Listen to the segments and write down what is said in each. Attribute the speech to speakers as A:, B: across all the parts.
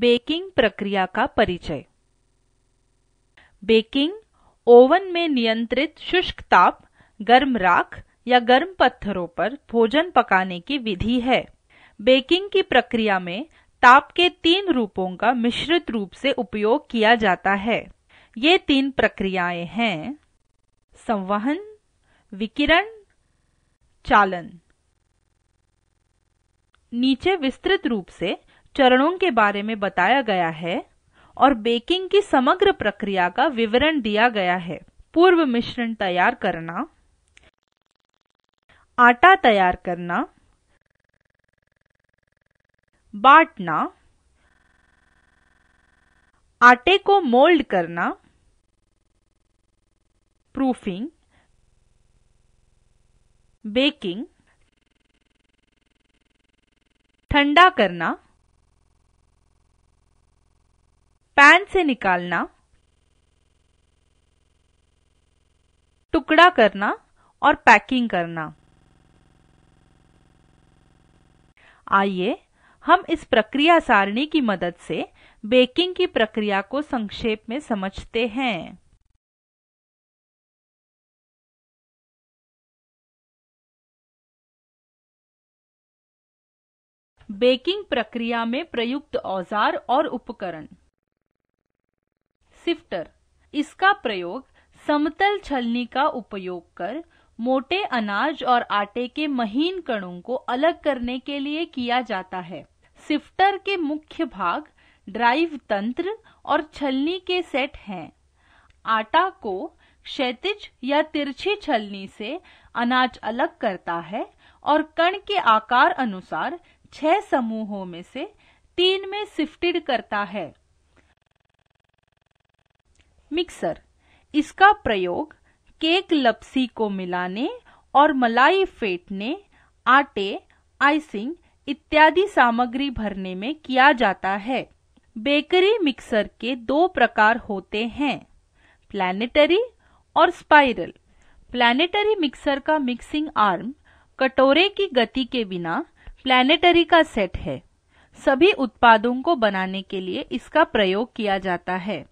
A: Baking प्रक्रिया का परिचय बेकिंग ओवन में नियंत्रित शुष्क ताप गर्म राख या गर्म पत्थरों पर भोजन पकाने की विधि है बेकिंग की प्रक्रिया में ताप के तीन रूपों का मिश्रित रूप से उपयोग किया जाता है ये तीन प्रक्रियाएं हैं संवहन विकिरण चालन नीचे विस्तृत रूप से चरणों के बारे में बताया गया है और बेकिंग की समग्र प्रक्रिया का विवरण दिया गया है पूर्व मिश्रण तैयार करना आटा तैयार करना बांटना आटे को मोल्ड करना प्रूफिंग बेकिंग ठंडा करना पैन से निकालना टुकड़ा करना और पैकिंग करना आइए हम इस प्रक्रिया सारणी की मदद से बेकिंग की प्रक्रिया को संक्षेप में समझते हैं बेकिंग प्रक्रिया में प्रयुक्त औजार और उपकरण सिफ्टर इसका प्रयोग समतल छलनी का उपयोग कर मोटे अनाज और आटे के महीन कणों को अलग करने के लिए किया जाता है सिफ्टर के मुख्य भाग ड्राइव तंत्र और छलनी के सेट हैं आटा को क्षेत्र या तिरछी छलनी से अनाज अलग करता है और कण के आकार अनुसार छह समूहों में से तीन में सिफ्टेड करता है मिक्सर इसका प्रयोग केक लपसी को मिलाने और मलाई फेटने आटे आइसिंग इत्यादि सामग्री भरने में किया जाता है बेकरी मिक्सर के दो प्रकार होते हैं प्लानिटरी और स्पाइरल प्लानिटरी मिक्सर का मिक्सिंग आर्म कटोरे की गति के बिना प्लानिटरी का सेट है सभी उत्पादों को बनाने के लिए इसका प्रयोग किया जाता है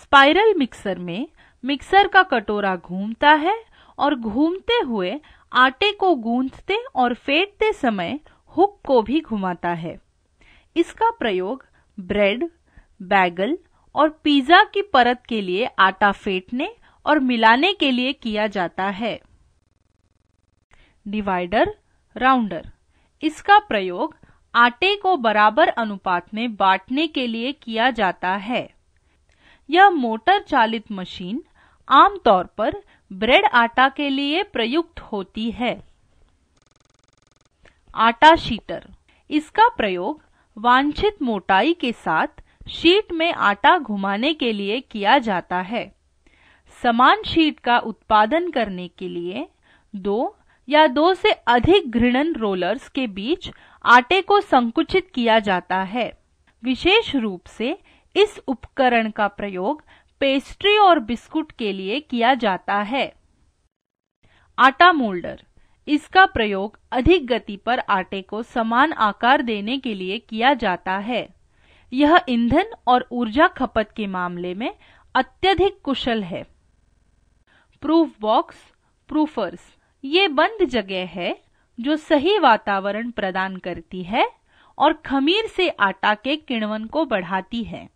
A: स्पाइरल मिक्सर में मिक्सर का कटोरा घूमता है और घूमते हुए आटे को गूंथते और फेंटते समय हुक को भी घुमाता है इसका प्रयोग ब्रेड बैगल और पिज्जा की परत के लिए आटा फेंटने और मिलाने के लिए किया जाता है डिवाइडर राउंडर इसका प्रयोग आटे को बराबर अनुपात में बांटने के लिए किया जाता है यह मोटर चालित मशीन आमतौर पर ब्रेड आटा के लिए प्रयुक्त होती है आटा शीटर इसका प्रयोग वांछित मोटाई के साथ शीट में आटा घुमाने के लिए किया जाता है समान शीट का उत्पादन करने के लिए दो या दो से अधिक घृणन रोलर्स के बीच आटे को संकुचित किया जाता है विशेष रूप से इस उपकरण का प्रयोग पेस्ट्री और बिस्कुट के लिए किया जाता है आटा मोल्डर इसका प्रयोग अधिक गति पर आटे को समान आकार देने के लिए किया जाता है यह ईंधन और ऊर्जा खपत के मामले में अत्यधिक कुशल है प्रूफ बॉक्स प्रूफर्स ये बंद जगह है जो सही वातावरण प्रदान करती है और खमीर से आटा के किण्वन को बढ़ाती है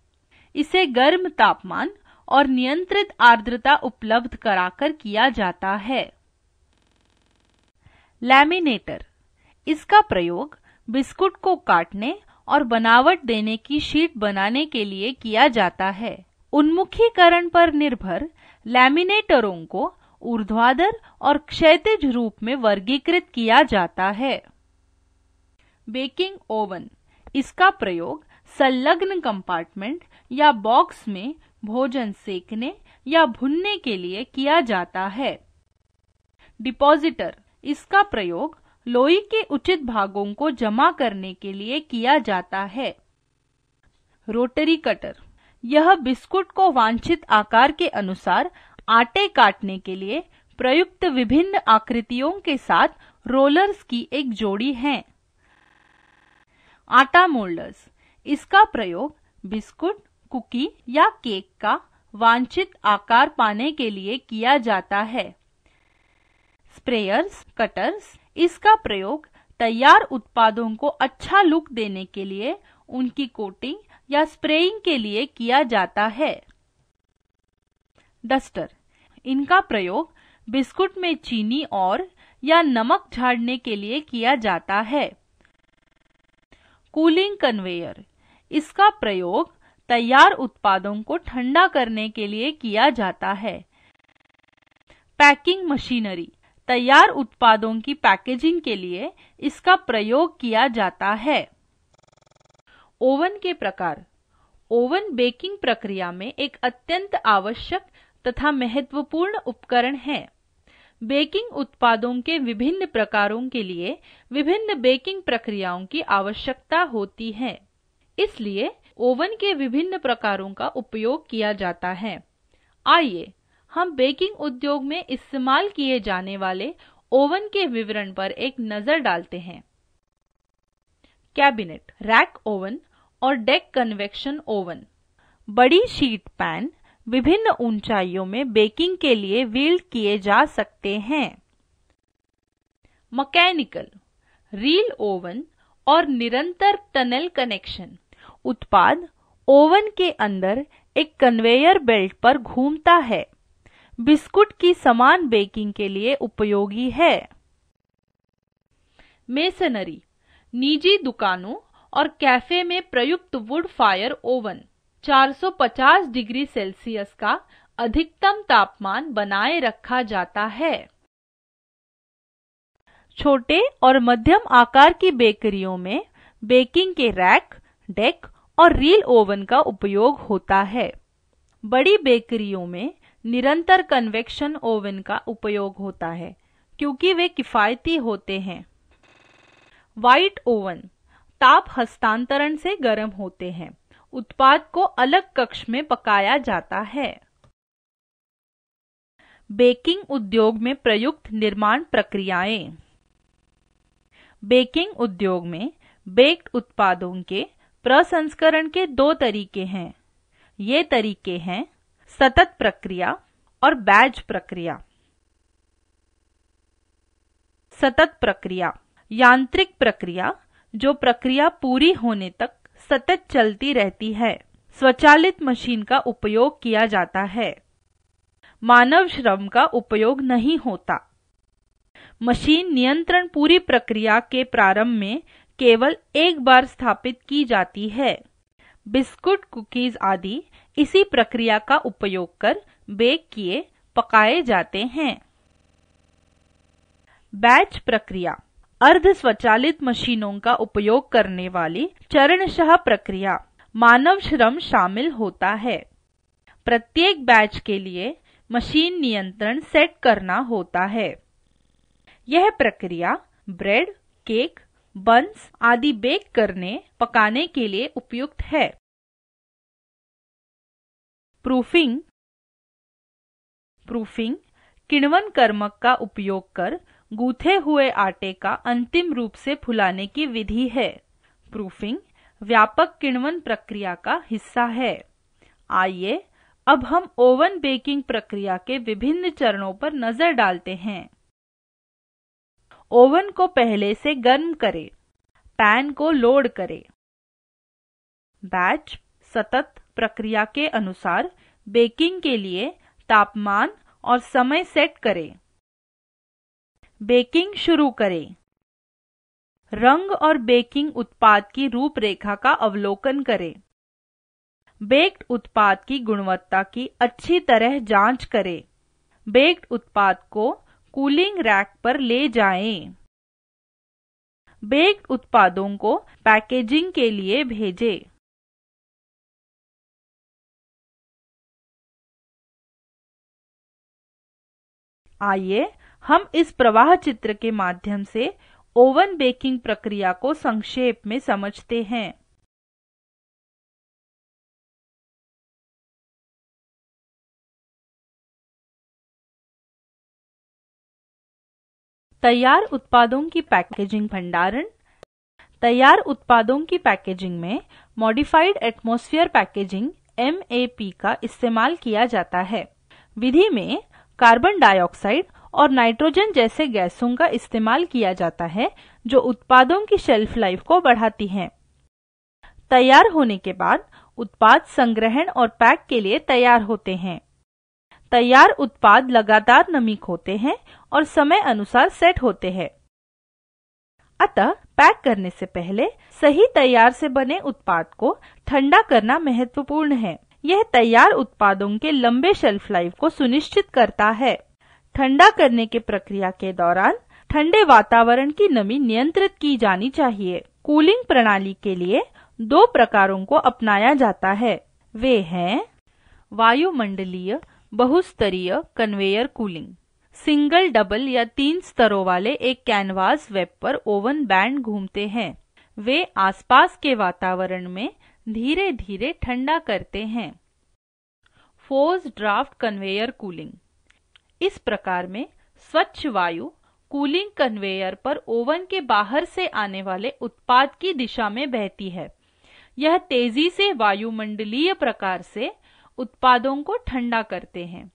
A: इसे गर्म तापमान और नियंत्रित आर्द्रता उपलब्ध कराकर किया जाता है लैमिनेटर इसका प्रयोग बिस्कुट को काटने और बनावट देने की शीट बनाने के लिए किया जाता है उन्मुखीकरण पर निर्भर लैमिनेटरों को ऊर्ध्वाधर और क्षैतिज रूप में वर्गीकृत किया जाता है बेकिंग ओवन इसका प्रयोग संलग्न कंपार्टमेंट या बॉक्स में भोजन सेकने या भुनने के लिए किया जाता है डिपॉजिटर इसका प्रयोग लोई के उचित भागों को जमा करने के लिए किया जाता है रोटरी कटर यह बिस्कुट को वांछित आकार के अनुसार आटे काटने के लिए प्रयुक्त विभिन्न आकृतियों के साथ रोलर्स की एक जोड़ी है आटा मोल्डर्स इसका प्रयोग बिस्कुट कुकी या केक का वांछित आकार पाने के लिए किया जाता है स्प्रेयर्स कटर्स इसका प्रयोग तैयार उत्पादों को अच्छा लुक देने के लिए उनकी कोटिंग या स्प्रेइंग के लिए किया जाता है डस्टर इनका प्रयोग बिस्कुट में चीनी और या नमक झाड़ने के लिए किया जाता है कूलिंग कन्वेयर इसका प्रयोग तैयार उत्पादों को ठंडा करने के लिए किया जाता है पैकिंग मशीनरी तैयार उत्पादों की पैकेजिंग के लिए इसका प्रयोग किया जाता है ओवन के प्रकार ओवन बेकिंग प्रक्रिया में एक अत्यंत आवश्यक तथा महत्वपूर्ण उपकरण है बेकिंग उत्पादों के विभिन्न प्रकारों के लिए विभिन्न बेकिंग प्रक्रियाओं की आवश्यकता होती है इसलिए ओवन के विभिन्न प्रकारों का उपयोग किया जाता है आइए हम बेकिंग उद्योग में इस्तेमाल किए जाने वाले ओवन के विवरण पर एक नजर डालते हैं कैबिनेट रैक ओवन और डेक कन्वेक्शन ओवन बड़ी शीट पैन विभिन्न ऊंचाइयों में बेकिंग के लिए व्हील किए जा सकते हैं मैकेनिकल रील ओवन और निरंतर टनल कनेक्शन उत्पाद ओवन के अंदर एक कन्वेयर बेल्ट पर घूमता है बिस्कुट की समान बेकिंग के लिए उपयोगी है मेसनरी निजी दुकानों और कैफे में प्रयुक्त wood fire oven 450 degree Celsius का अधिकतम तापमान बनाए रखा जाता है छोटे और मध्यम आकार की बेकरियों में बेकिंग के रैक डेक और रील ओवन का उपयोग होता है बड़ी बेकरियों में निरंतर कन्वेक्शन ओवन का उपयोग होता है क्योंकि वे किफ़ायती होते हैं वाइट ओवन ताप हस्तांतरण से गर्म होते हैं उत्पाद को अलग कक्ष में पकाया जाता है बेकिंग उद्योग में प्रयुक्त निर्माण प्रक्रियाएं बेकिंग उद्योग में बेक्ड उत्पादों के प्रसंस्करण के दो तरीके हैं ये तरीके हैं सतत प्रक्रिया और बैच प्रक्रिया सतत प्रक्रिया यांत्रिक प्रक्रिया जो प्रक्रिया पूरी होने तक सतत चलती रहती है स्वचालित मशीन का उपयोग किया जाता है मानव श्रम का उपयोग नहीं होता मशीन नियंत्रण पूरी प्रक्रिया के प्रारंभ में केवल एक बार स्थापित की जाती है बिस्कुट कुकीज आदि इसी प्रक्रिया का उपयोग कर बेक किए पकाए जाते हैं बैच प्रक्रिया अर्ध स्वचालित मशीनों का उपयोग करने वाली चरणशाह प्रक्रिया मानव श्रम शामिल होता है प्रत्येक बैच के लिए मशीन नियंत्रण सेट करना होता है यह प्रक्रिया ब्रेड केक बंस आदि बेक करने पकाने के लिए उपयुक्त है प्रूफिंग प्रूफिंग किण्वन कर्मक का उपयोग कर गूथे हुए आटे का अंतिम रूप से फुलाने की विधि है प्रूफिंग व्यापक किण्वन प्रक्रिया का हिस्सा है आइए अब हम ओवन बेकिंग प्रक्रिया के विभिन्न चरणों पर नजर डालते हैं ओवन को पहले से गर्म करें पैन को लोड करें बैच सतत प्रक्रिया के अनुसार बेकिंग के लिए तापमान और समय सेट करें बेकिंग शुरू करें रंग और बेकिंग उत्पाद की रूपरेखा का अवलोकन करें बेक्ड उत्पाद की गुणवत्ता की अच्छी तरह जांच करें बेक्ड उत्पाद को कूलिंग रैक पर ले जाएं। बेक्ड उत्पादों को पैकेजिंग के लिए भेजें। आइए हम इस प्रवाह चित्र के माध्यम से ओवन बेकिंग प्रक्रिया को संक्षेप में समझते हैं तैयार उत्पादों की पैकेजिंग भंडारण तैयार उत्पादों की पैकेजिंग में मॉडिफाइड एटमोस्फियर पैकेजिंग एम का इस्तेमाल किया जाता है विधि में कार्बन डाइऑक्साइड और नाइट्रोजन जैसे गैसों का इस्तेमाल किया जाता है जो उत्पादों की शेल्फ लाइफ को बढ़ाती हैं। तैयार होने के बाद उत्पाद संग्रहण और पैक के लिए तैयार होते हैं तैयार उत्पाद लगातार नमी खोते हैं और समय अनुसार सेट होते हैं अतः पैक करने से पहले सही तैयार से बने उत्पाद को ठंडा करना महत्वपूर्ण है यह तैयार उत्पादों के लंबे शेल्फ लाइफ को सुनिश्चित करता है ठंडा करने के प्रक्रिया के दौरान ठंडे वातावरण की नमी नियंत्रित की जानी चाहिए कूलिंग प्रणाली के लिए दो प्रकारों को अपनाया जाता है वे हैं वायुमंडलीय बहुस्तरीय कन्वेयर कूलिंग सिंगल डबल या तीन स्तरों वाले एक कैनवास वेब पर ओवन बैंड घूमते हैं वे आसपास के वातावरण में धीरे धीरे ठंडा करते हैं फोर्स ड्राफ्ट कन्वेयर कूलिंग इस प्रकार में स्वच्छ वायु कूलिंग कन्वेयर पर ओवन के बाहर से आने वाले उत्पाद की दिशा में बहती है यह तेजी से वायुमंडलीय प्रकार से उत्पादों को ठंडा करते हैं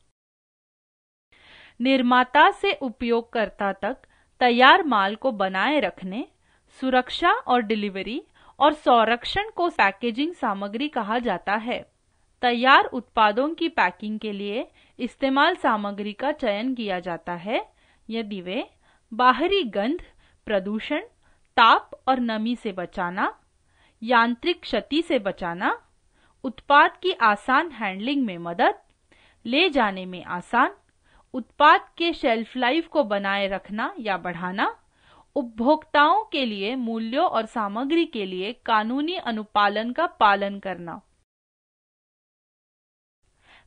A: निर्माता से उपयोगकर्ता तक तैयार माल को बनाए रखने सुरक्षा और डिलीवरी और संरक्षण को पैकेजिंग सामग्री कहा जाता है तैयार उत्पादों की पैकिंग के लिए इस्तेमाल सामग्री का चयन किया जाता है यदि वे बाहरी गंध प्रदूषण ताप और नमी से बचाना यांत्रिक क्षति से बचाना उत्पाद की आसान हैंडलिंग में मदद ले जाने में आसान उत्पाद के शेल्फ लाइफ को बनाए रखना या बढ़ाना उपभोक्ताओं के लिए मूल्यों और सामग्री के लिए कानूनी अनुपालन का पालन करना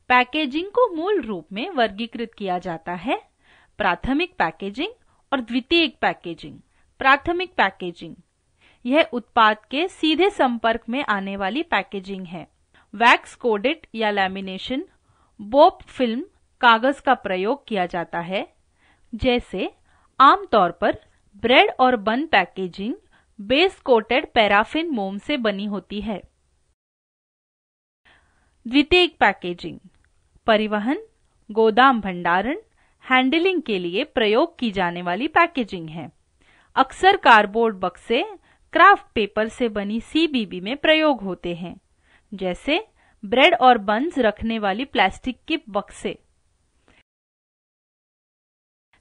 A: पैकेजिंग को मूल रूप में वर्गीकृत किया जाता है प्राथमिक पैकेजिंग और द्वितीयक पैकेजिंग प्राथमिक पैकेजिंग यह उत्पाद के सीधे संपर्क में आने वाली पैकेजिंग है वैक्स कोडेड या लैमिनेशन बोप फिल्म कागज का प्रयोग किया जाता है जैसे आमतौर पर ब्रेड और बन पैकेजिंग बेस कोटेड पैराफिन मोम से बनी होती है द्वितीय पैकेजिंग परिवहन गोदाम भंडारण हैंडलिंग के लिए प्रयोग की जाने वाली पैकेजिंग है अक्सर कार्डबोर्ड बक्से क्राफ्ट पेपर से बनी सीबीबी में प्रयोग होते हैं जैसे ब्रेड और बंस रखने वाली प्लास्टिक के बक्से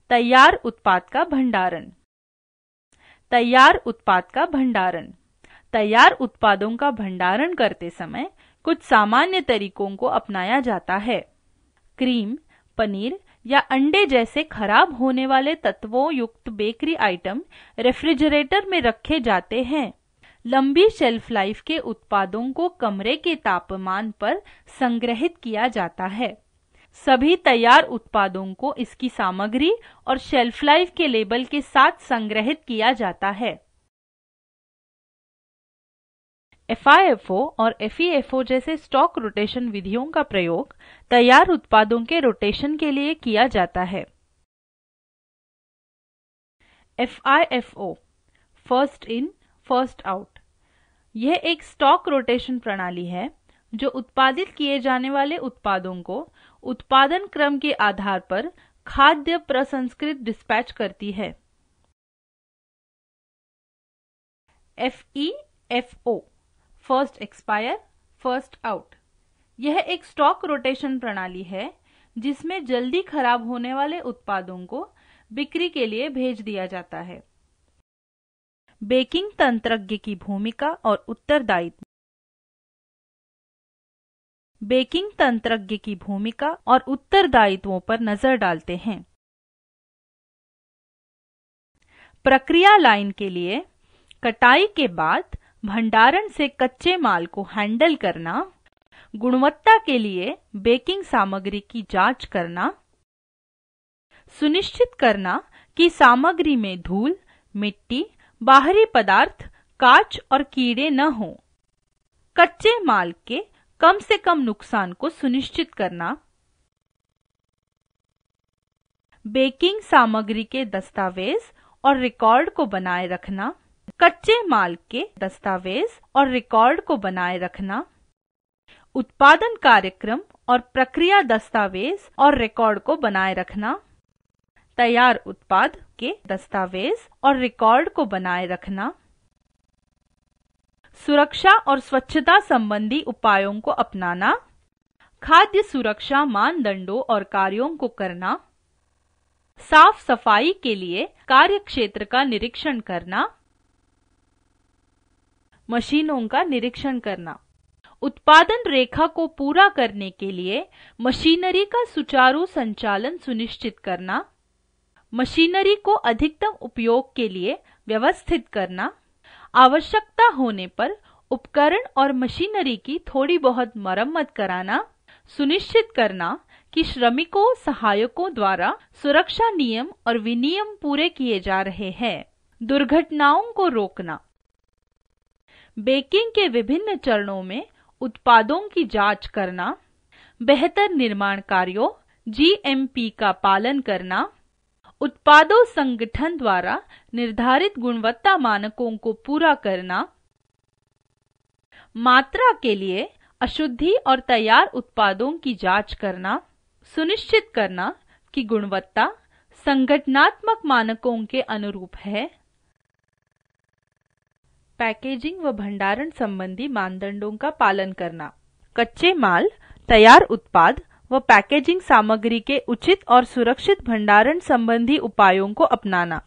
A: तैयार उत्पाद का भंडारण तैयार उत्पाद का भंडारण तैयार उत्पादों का भंडारण करते समय कुछ सामान्य तरीकों को अपनाया जाता है क्रीम पनीर या अंडे जैसे खराब होने वाले तत्वों युक्त बेकरी आइटम रेफ्रिजरेटर में रखे जाते हैं लंबी शेल्फ लाइफ के उत्पादों को कमरे के तापमान पर संग्रहित किया जाता है सभी तैयार उत्पादों को इसकी सामग्री और शेल्फ लाइफ के लेबल के साथ संग्रहित किया जाता है एफ और एफईएफओ e जैसे स्टॉक रोटेशन विधियों का प्रयोग तैयार उत्पादों के रोटेशन के लिए किया जाता है O first in first out यह एक स्टॉक रोटेशन प्रणाली है जो उत्पादित किए जाने वाले उत्पादों को उत्पादन क्रम के आधार पर खाद्य प्रसंस्कृत डिस्पैच करती है F E F O first expire first out यह एक स्टॉक रोटेशन प्रणाली है जिसमें जल्दी खराब होने वाले उत्पादों को बिक्री के लिए भेज दिया जाता है बेकिंग तंत्रज्ञ की भूमिका और उत्तरदायित्व बेकिंग तंत्रज्ञ की भूमिका और उत्तरदायित्वों पर नजर डालते हैं प्रक्रिया लाइन के लिए कटाई के बाद भंडारण से कच्चे माल को हैंडल करना गुणवत्ता के लिए बेकिंग सामग्री की जांच करना सुनिश्चित करना कि सामग्री में धूल मिट्टी बाहरी पदार्थ काच और कीड़े न हों कच्चे माल के कम से कम नुकसान को सुनिश्चित करना बेकिंग सामग्री के दस्तावेज और रिकॉर्ड को बनाए रखना कच्चे माल के दस्तावेज और रिकॉर्ड को बनाए रखना उत्पादन कार्यक्रम और प्रक्रिया दस्तावेज और रिकॉर्ड को बनाए रखना तैयार उत्पाद के दस्तावेज और रिकॉर्ड को बनाए रखना सुरक्षा और स्वच्छता संबंधी उपायों को अपनाना खाद्य सुरक्षा मानदंडों और कार्यों को करना साफ सफाई के लिए कार्य क्षेत्र का निरीक्षण करना मशीनों का निरीक्षण करना उत्पादन रेखा को पूरा करने के लिए मशीनरी का सुचारू संचालन सुनिश्चित करना मशीनरी को अधिकतम उपयोग के लिए व्यवस्थित करना आवश्यकता होने पर उपकरण और मशीनरी की थोड़ी बहुत मरम्मत कराना सुनिश्चित करना कि श्रमिकों सहायकों द्वारा सुरक्षा नियम और विनियम पूरे किए जा रहे हैं दुर्घटनाओं को रोकना बेकिंग के विभिन्न चरणों में उत्पादों की जांच करना बेहतर निर्माण कार्यों जीएमपी का पालन करना उत्पादों संगठन द्वारा निर्धारित गुणवत्ता मानकों को पूरा करना मात्रा के लिए अशुद्धि और तैयार उत्पादों की जांच करना सुनिश्चित करना कि गुणवत्ता संगठनात्मक मानकों के अनुरूप है पैकेजिंग व भंडारण संबंधी मानदंडों का पालन करना कच्चे माल तैयार उत्पाद व पैकेजिंग सामग्री के उचित और सुरक्षित भंडारण संबंधी उपायों को अपनाना